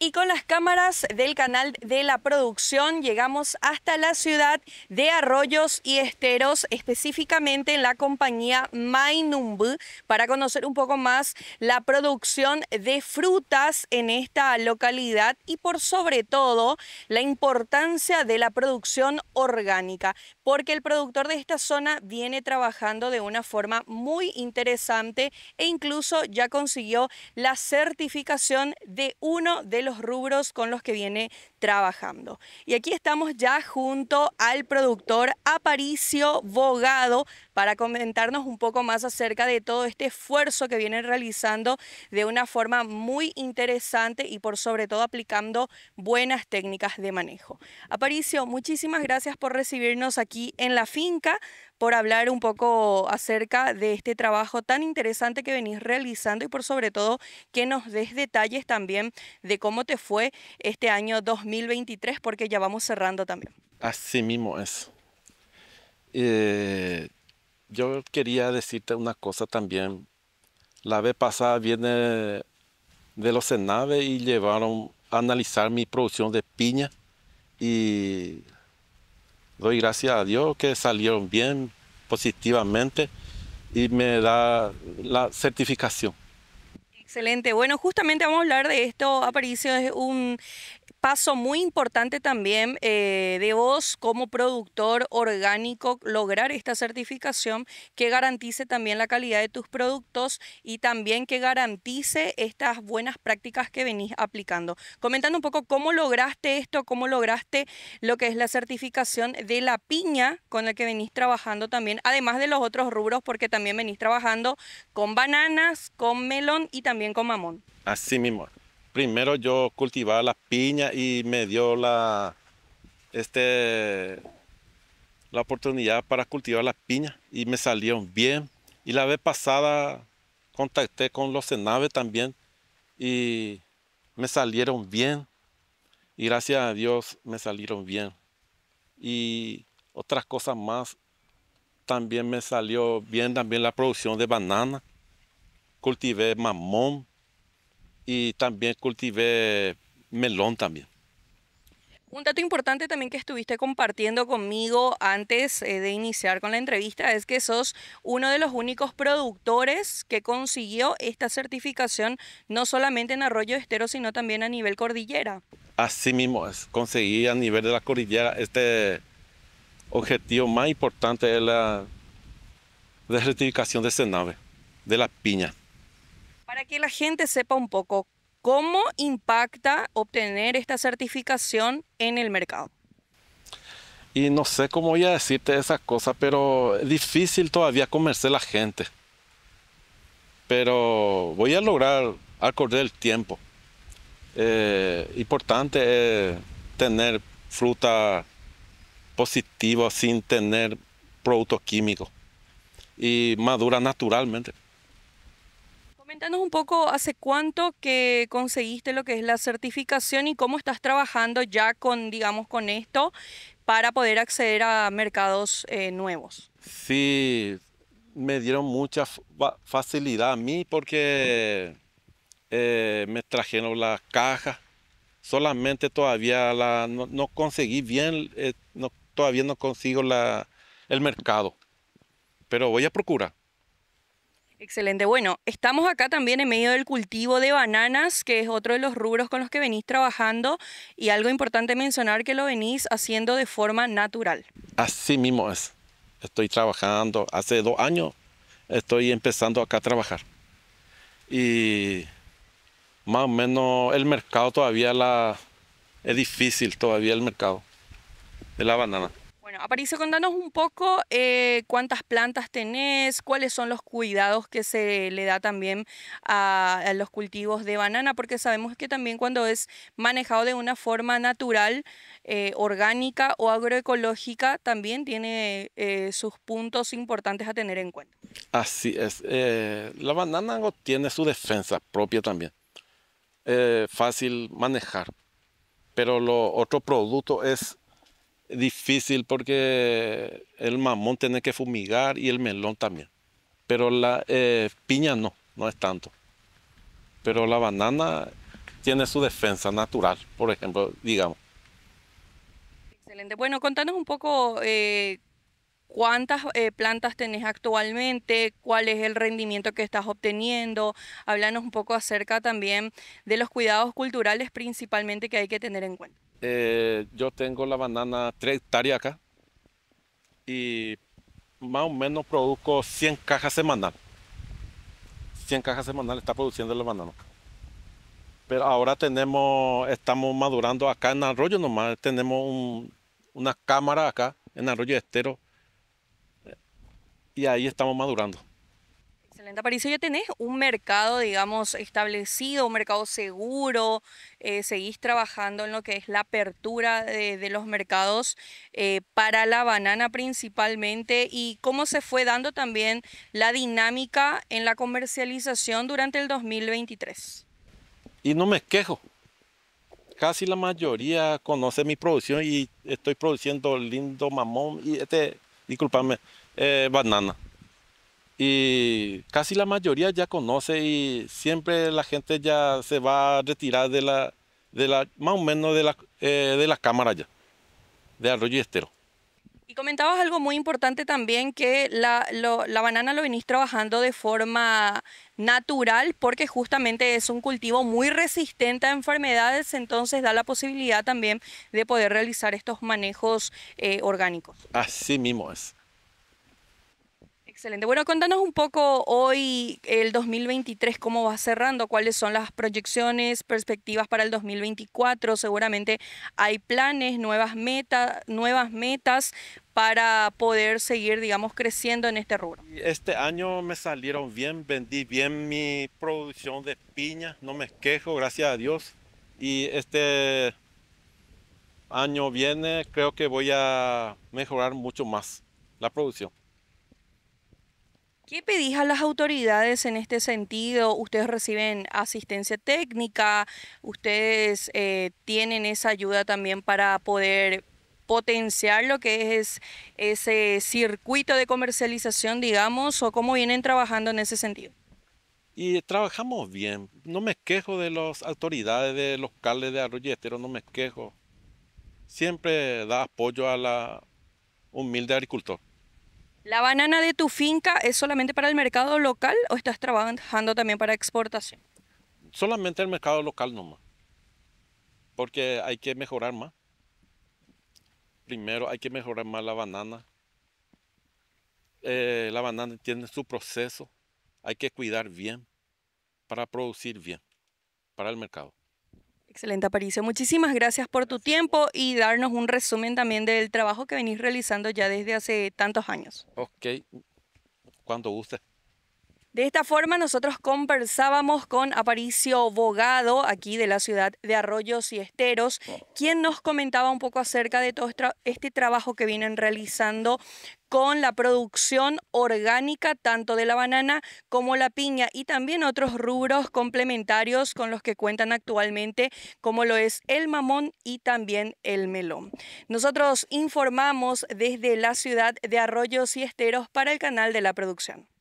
Y con las cámaras del canal de la producción llegamos hasta la ciudad de Arroyos y Esteros, específicamente la compañía Mainumbu, para conocer un poco más la producción de frutas en esta localidad y por sobre todo la importancia de la producción orgánica, porque el productor de esta zona viene trabajando de una forma muy interesante e incluso ya consiguió la certificación de uno de los los rubros con los que viene trabajando. Y aquí estamos ya junto al productor Aparicio Bogado para comentarnos un poco más acerca de todo este esfuerzo que vienen realizando de una forma muy interesante y por sobre todo aplicando buenas técnicas de manejo. Aparicio, muchísimas gracias por recibirnos aquí en la finca, por hablar un poco acerca de este trabajo tan interesante que venís realizando y por sobre todo que nos des detalles también de cómo te fue este año 2020 2023 porque ya vamos cerrando también. Así mismo es. Eh, yo quería decirte una cosa también. La vez pasada viene de los enave y llevaron a analizar mi producción de piña y doy gracias a Dios que salieron bien positivamente y me da la certificación. Excelente. Bueno, justamente vamos a hablar de esto. Aparicio es un paso muy importante también eh, de vos como productor orgánico, lograr esta certificación que garantice también la calidad de tus productos y también que garantice estas buenas prácticas que venís aplicando. Comentando un poco cómo lograste esto, cómo lograste lo que es la certificación de la piña con la que venís trabajando también, además de los otros rubros, porque también venís trabajando con bananas, con melón y también con mamón. Así mismo primero yo cultivaba la piña y me dio la, este, la oportunidad para cultivar la piña y me salieron bien. Y la vez pasada contacté con los cenaves también y me salieron bien. Y gracias a Dios me salieron bien. Y otras cosas más, también me salió bien también la producción de banana. Cultivé mamón y también cultivé melón también. Un dato importante también que estuviste compartiendo conmigo antes eh, de iniciar con la entrevista es que sos uno de los únicos productores que consiguió esta certificación no solamente en Arroyo Estero, sino también a nivel cordillera. Así mismo, es, conseguí a nivel de la cordillera este objetivo más importante de la, de certificación de Senave, de la piña. Para que la gente sepa un poco cómo impacta obtener esta certificación en el mercado. Y no sé cómo voy a decirte esas cosas, pero es difícil todavía convencer a la gente. Pero voy a lograr al el tiempo. Eh, importante es eh, tener fruta positiva sin tener productos químicos y madura naturalmente. Coméntanos un poco, ¿hace cuánto que conseguiste lo que es la certificación y cómo estás trabajando ya con, digamos, con esto para poder acceder a mercados eh, nuevos? Sí, me dieron mucha facilidad a mí porque eh, me trajeron las cajas. Solamente todavía no, conseguí bien, eh, todavía no consigo el mercado. Pero voy a procurar. Excelente. Bueno, estamos acá también en medio del cultivo de bananas, que es otro de los rubros con los que venís trabajando y algo importante mencionar que lo venís haciendo de forma natural. Así mismo es. Estoy trabajando, hace dos años estoy empezando acá a trabajar. Y más o menos el mercado todavía la, es difícil, todavía el mercado de la banana. Aparicio, contanos un poco eh, cuántas plantas tenés, cuáles son los cuidados que se le da también a, los cultivos de banana, porque sabemos que también cuando es manejado de una forma natural, eh, orgánica o agroecológica, también tiene eh, sus puntos importantes a tener en cuenta. Así es. la banana tiene su defensa propia también. fácil manejar. Pero lo otro producto es difícil porque el mamón tiene que fumigar y el melón también. Pero la eh, piña no, no es tanto. Pero la banana tiene su defensa natural, por ejemplo, digamos. Excelente. Bueno, contanos un poco eh, cuántas eh, plantas tenés actualmente, cuál es el rendimiento que estás obteniendo. Háblanos un poco acerca también de los cuidados culturales principalmente que hay que tener en cuenta. Eh, yo tengo la banana 3 hectáreas acá y más o menos produzco 100 cajas semanal. 100 cajas semanal está produciendo la banana. Pero ahora tenemos, estamos madurando acá en Arroyo nomás, tenemos una cámara acá en Arroyo Estero y ahí estamos madurando. Excelente. Aparicio, ¿ya tenés un mercado, digamos, establecido, un mercado seguro? Eh, ¿Seguís trabajando en lo que es la apertura de, los mercados eh, para la banana principalmente? ¿Y cómo se fue dando también la dinámica en la comercialización durante el 2023? Y no me quejo. Casi la mayoría conoce mi producción y estoy produciendo lindo mamón y este, discúlpame, eh, banana. Y casi la mayoría ya conoce y siempre la gente ya se va a retirar de la, de la más o menos de la, eh, de la cámara ya, de arroyo y estero. Y comentabas algo muy importante también, que la, lo, la, banana lo venís trabajando de forma natural porque justamente es un cultivo muy resistente a enfermedades, entonces da la posibilidad también de poder realizar estos manejos eh, orgánicos. Así mismo es. Excelente. Bueno, contanos un poco hoy el 2023, cómo va cerrando, cuáles son las proyecciones, perspectivas para el 2024. Seguramente hay planes, nuevas, metas, nuevas metas para poder seguir, digamos, creciendo en este rubro. Este año me salieron bien, vendí bien mi producción de piña, no me quejo, gracias a Dios. Y este año viene creo que voy a mejorar mucho más la producción. ¿Qué pedís a las autoridades en este sentido? ¿Ustedes reciben asistencia técnica? ¿Ustedes eh, tienen esa ayuda también para poder potenciar lo que es ese circuito de comercialización, digamos, o cómo vienen trabajando en ese sentido? Y trabajamos bien. No me quejo de las autoridades de los cales de Arroyetero, no me quejo. Siempre da apoyo a la humilde agricultor. ¿La banana de tu finca es solamente para el mercado local o estás trabajando también para exportación? Solamente el mercado local nomás. Porque hay que mejorar más. Primero hay que mejorar más la banana. Eh, la banana tiene su proceso. Hay que cuidar bien para producir bien para el mercado. Excelente, Aparicio. Muchísimas gracias por tu tiempo y darnos un resumen también del trabajo que venís realizando ya desde hace tantos años. Ok, cuando guste. De esta forma nosotros conversábamos con Aparicio Bogado, aquí de la ciudad de Arroyos y Esteros, quien nos comentaba un poco acerca de todo este trabajo que vienen realizando con la producción orgánica tanto de la banana como la piña y también otros rubros complementarios con los que cuentan actualmente como lo es el mamón y también el melón. Nosotros informamos desde la ciudad de Arroyos y Esteros para el canal de la producción.